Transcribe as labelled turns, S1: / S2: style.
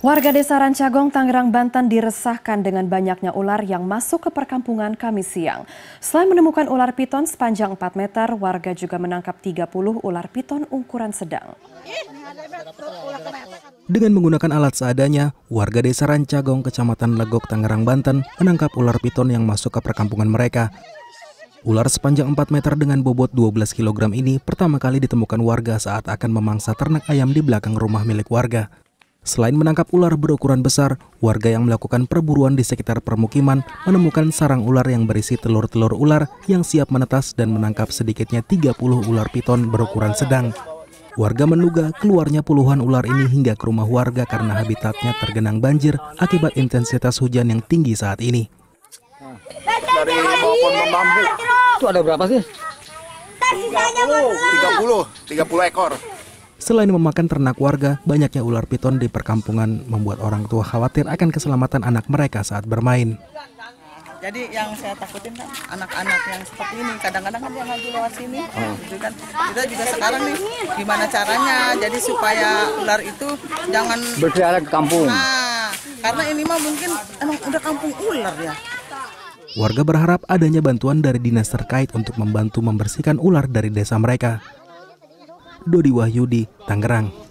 S1: Warga desa Rancagong, Tangerang, Banten diresahkan dengan banyaknya ular yang masuk ke perkampungan kami siang. Selain menemukan ular piton sepanjang 4 meter, warga juga menangkap 30 ular piton ukuran sedang.
S2: Dengan menggunakan alat seadanya, warga desa Rancagong, Kecamatan Legok, Tangerang, Banten menangkap ular piton yang masuk ke perkampungan mereka. Ular sepanjang 4 meter dengan bobot 12 kg ini pertama kali ditemukan warga saat akan memangsa ternak ayam di belakang rumah milik warga. Selain menangkap ular berukuran besar, warga yang melakukan perburuan di sekitar permukiman menemukan sarang ular yang berisi telur-telur ular yang siap menetas dan menangkap sedikitnya 30 ular piton berukuran sedang. Warga menduga keluarnya puluhan ular ini hingga ke rumah warga karena habitatnya tergenang banjir akibat intensitas hujan yang tinggi saat ini. Itu ada berapa sih? 30, 30 ekor. Selain memakan ternak warga, banyaknya ular piton di perkampungan membuat orang tua khawatir akan keselamatan anak mereka saat bermain. Jadi yang saya takutin kan anak-anak yang seperti ini, kadang-kadang kan dia lagi lewat sini, oh. gitu kan. Kita juga sekarang nih, gimana caranya? Jadi supaya ular itu jangan berkeliaran ke kampung. Nah, karena ini mah mungkin emang udah kampung ular ya. Warga berharap adanya bantuan dari dinas terkait untuk membantu membersihkan ular dari desa mereka. Dodi Wahyudi, Tangerang.